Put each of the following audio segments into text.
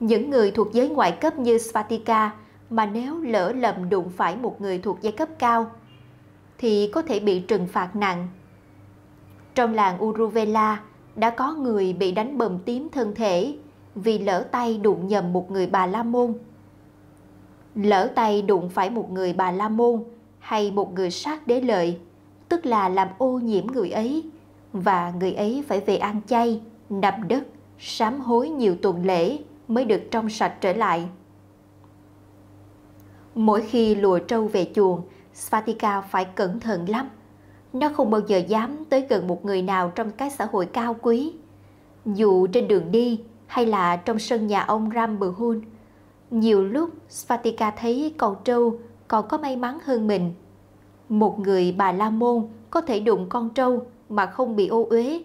Những người thuộc giới ngoại cấp như Svatika mà nếu lỡ lầm đụng phải một người thuộc giai cấp cao thì có thể bị trừng phạt nặng. Trong làng Uruvela đã có người bị đánh bầm tím thân thể vì lỡ tay đụng nhầm một người bà La Môn. Lỡ tay đụng phải một người bà La Môn hay một người sát đế lợi, tức là làm ô nhiễm người ấy và người ấy phải về ăn chay, nằm đất, sám hối nhiều tuần lễ mới được trong sạch trở lại. Mỗi khi lùa trâu về chuồng, Svatika phải cẩn thận lắm. Nó không bao giờ dám tới gần một người nào trong cái xã hội cao quý. Dù trên đường đi hay là trong sân nhà ông Rambhuhun, nhiều lúc Svatika thấy con trâu còn có may mắn hơn mình. Một người bà La Môn có thể đụng con trâu mà không bị ô uế.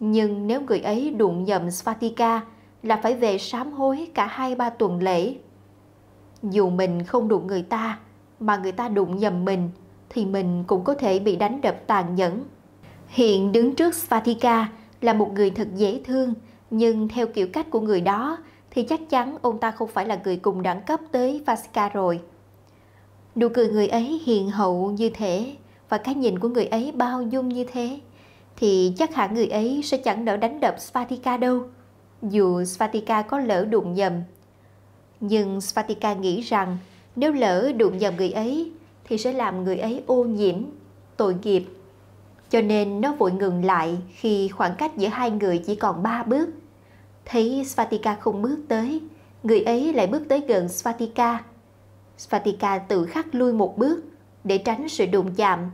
Nhưng nếu người ấy đụng nhầm Svatika là phải về sám hối cả hai ba tuần lễ. Dù mình không đụng người ta, mà người ta đụng nhầm mình, thì mình cũng có thể bị đánh đập tàn nhẫn. Hiện đứng trước Svatika là một người thật dễ thương, nhưng theo kiểu cách của người đó thì chắc chắn ông ta không phải là người cùng đẳng cấp tới Vasika rồi. Nụ cười người ấy hiền hậu như thế và cái nhìn của người ấy bao dung như thế thì chắc hẳn người ấy sẽ chẳng đỡ đánh đập Svatika đâu dù Svatika có lỡ đụng nhầm. Nhưng Svatika nghĩ rằng nếu lỡ đụng nhầm người ấy thì sẽ làm người ấy ô nhiễm, tội nghiệp. Cho nên nó vội ngừng lại khi khoảng cách giữa hai người chỉ còn ba bước. Thấy Svatika không bước tới, người ấy lại bước tới gần Svatika. Svatika tự khắc lui một bước để tránh sự đụng chạm.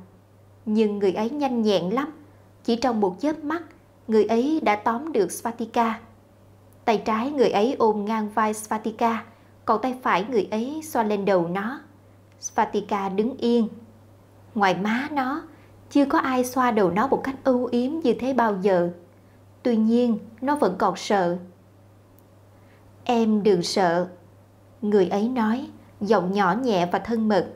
Nhưng người ấy nhanh nhẹn lắm, chỉ trong một chớp mắt, người ấy đã tóm được Svatika. Tay trái người ấy ôm ngang vai Svatika, còn tay phải người ấy xoa lên đầu nó. Svatika đứng yên. Ngoài má nó, chưa có ai xoa đầu nó một cách ưu yếm như thế bao giờ. Tuy nhiên, nó vẫn còn sợ. Em đừng sợ. Người ấy nói, giọng nhỏ nhẹ và thân mật.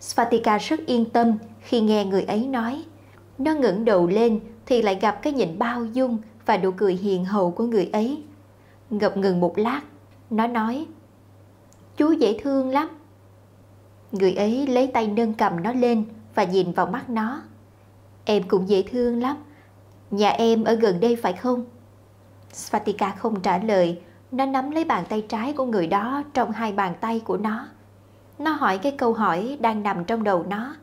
Svatika rất yên tâm khi nghe người ấy nói. Nó ngẩng đầu lên thì lại gặp cái nhìn bao dung và nụ cười hiền hậu của người ấy. Ngập ngừng một lát, nó nói Chú dễ thương lắm. Người ấy lấy tay nâng cầm nó lên và nhìn vào mắt nó. Em cũng dễ thương lắm. Nhà em ở gần đây phải không? Svatika không trả lời, nó nắm lấy bàn tay trái của người đó trong hai bàn tay của nó. Nó hỏi cái câu hỏi đang nằm trong đầu nó.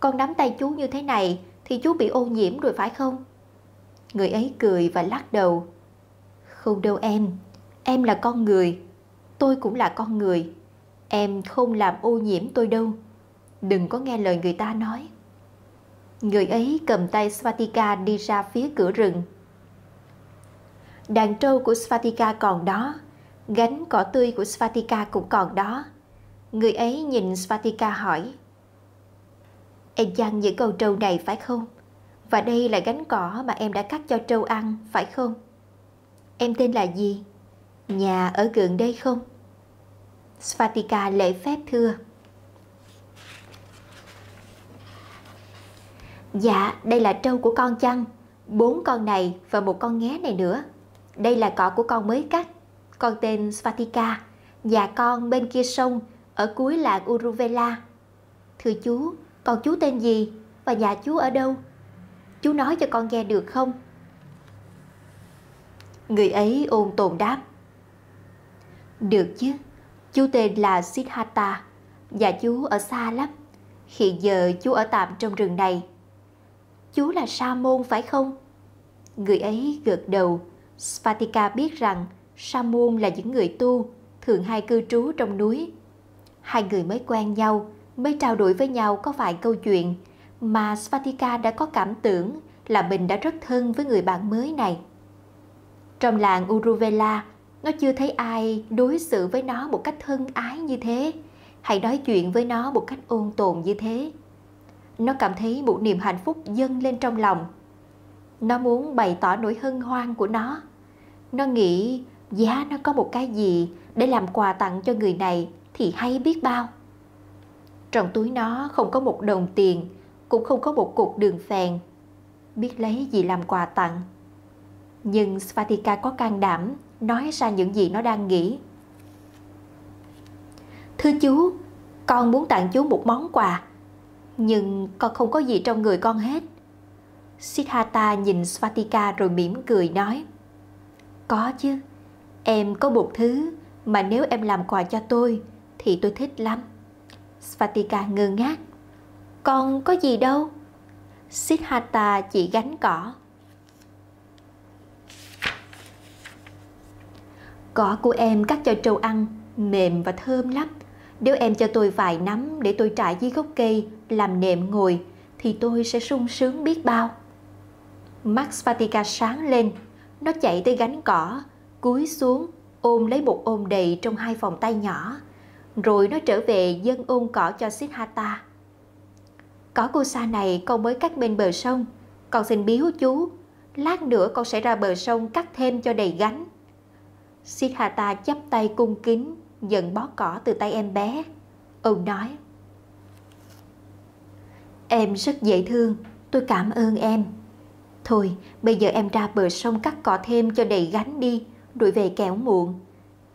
Con nắm tay chú như thế này thì chú bị ô nhiễm rồi phải không? Người ấy cười và lắc đầu. Không đâu em, em là con người, tôi cũng là con người. Em không làm ô nhiễm tôi đâu. Đừng có nghe lời người ta nói. Người ấy cầm tay Svatika đi ra phía cửa rừng. Đàn trâu của Svatika còn đó, gánh cỏ tươi của Svatika cũng còn đó. Người ấy nhìn Svatika hỏi Em dăng những con trâu này phải không? Và đây là gánh cỏ mà em đã cắt cho trâu ăn, phải không? Em tên là gì? Nhà ở gần đây không? Svatika lễ phép thưa. Dạ, đây là trâu của con chăng? Bốn con này và một con ngé này nữa. Đây là cỏ của con mới cắt. Con tên Svatika. Nhà con bên kia sông, ở cuối là Uruvela. Thưa chú, con chú tên gì và nhà chú ở đâu? chú nói cho con nghe được không? Người ấy ôn tồn đáp. Được chứ, chú tên là Siddhartha và chú ở xa lắm. Hiện giờ chú ở tạm trong rừng này. Chú là sa môn phải không? Người ấy gật đầu. Svatika biết rằng sa môn là những người tu, thường hay cư trú trong núi. Hai người mới quen nhau, mới trao đổi với nhau có vài câu chuyện mà Svatika đã có cảm tưởng là mình đã rất thân với người bạn mới này. Trong làng Uruvela, nó chưa thấy ai đối xử với nó một cách thân ái như thế, hay nói chuyện với nó một cách ôn tồn như thế. Nó cảm thấy một niềm hạnh phúc dâng lên trong lòng. Nó muốn bày tỏ nỗi hân hoan của nó. Nó nghĩ giá nó có một cái gì để làm quà tặng cho người này thì hay biết bao. Trong túi nó không có một đồng tiền, cũng không có một cục đường phèn. Biết lấy gì làm quà tặng. Nhưng Svatika có can đảm nói ra những gì nó đang nghĩ. Thưa chú, con muốn tặng chú một món quà, nhưng con không có gì trong người con hết. Siddhartha nhìn Svatika rồi mỉm cười nói. Có chứ, em có một thứ mà nếu em làm quà cho tôi thì tôi thích lắm. Svatika ngơ ngác con có gì đâu Siddhartha chỉ gánh cỏ Cỏ của em cắt cho trâu ăn Mềm và thơm lắm Nếu em cho tôi vài nắm Để tôi trải dưới gốc cây Làm nệm ngồi Thì tôi sẽ sung sướng biết bao Max Fatica sáng lên Nó chạy tới gánh cỏ Cúi xuống Ôm lấy một ôm đầy trong hai vòng tay nhỏ Rồi nó trở về dân ôm cỏ cho Siddhartha Cỏ cu sa này con mới cắt bên bờ sông, con xin biếu chú, lát nữa con sẽ ra bờ sông cắt thêm cho đầy gánh. Siddhartha chắp tay cung kính, nhận bó cỏ từ tay em bé. Ông nói, Em rất dễ thương, tôi cảm ơn em. Thôi, bây giờ em ra bờ sông cắt cỏ thêm cho đầy gánh đi, đuổi về kẻo muộn.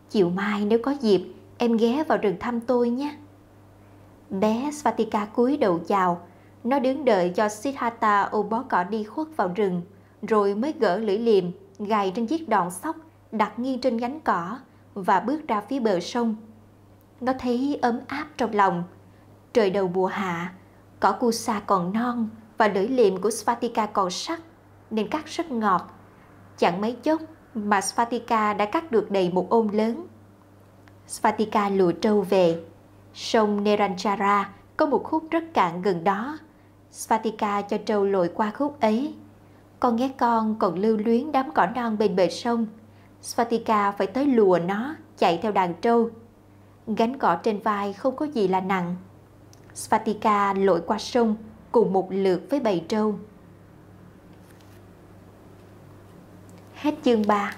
Chiều mai nếu có dịp, em ghé vào rừng thăm tôi nhé. Bé Svatika cúi đầu chào. Nó đứng đợi cho Siddhartha ôm bó cỏ đi khuất vào rừng, rồi mới gỡ lưỡi liềm, gài trên chiếc đòn sóc, đặt nghiêng trên gánh cỏ và bước ra phía bờ sông. Nó thấy ấm áp trong lòng. Trời đầu mùa hạ, cỏ kusa còn non và lưỡi liềm của Svatika còn sắc, nên cắt rất ngọt. Chẳng mấy chốc mà Svatika đã cắt được đầy một ôm lớn. Svatika lùa trâu về, Sông Neranchara có một khúc rất cạn gần đó. Svatika cho trâu lội qua khúc ấy. Con nghe con còn lưu luyến đám cỏ non bên bờ sông. Svatika phải tới lùa nó, chạy theo đàn trâu. Gánh cỏ trên vai không có gì là nặng. Svatika lội qua sông cùng một lượt với bầy trâu. Hết chương 3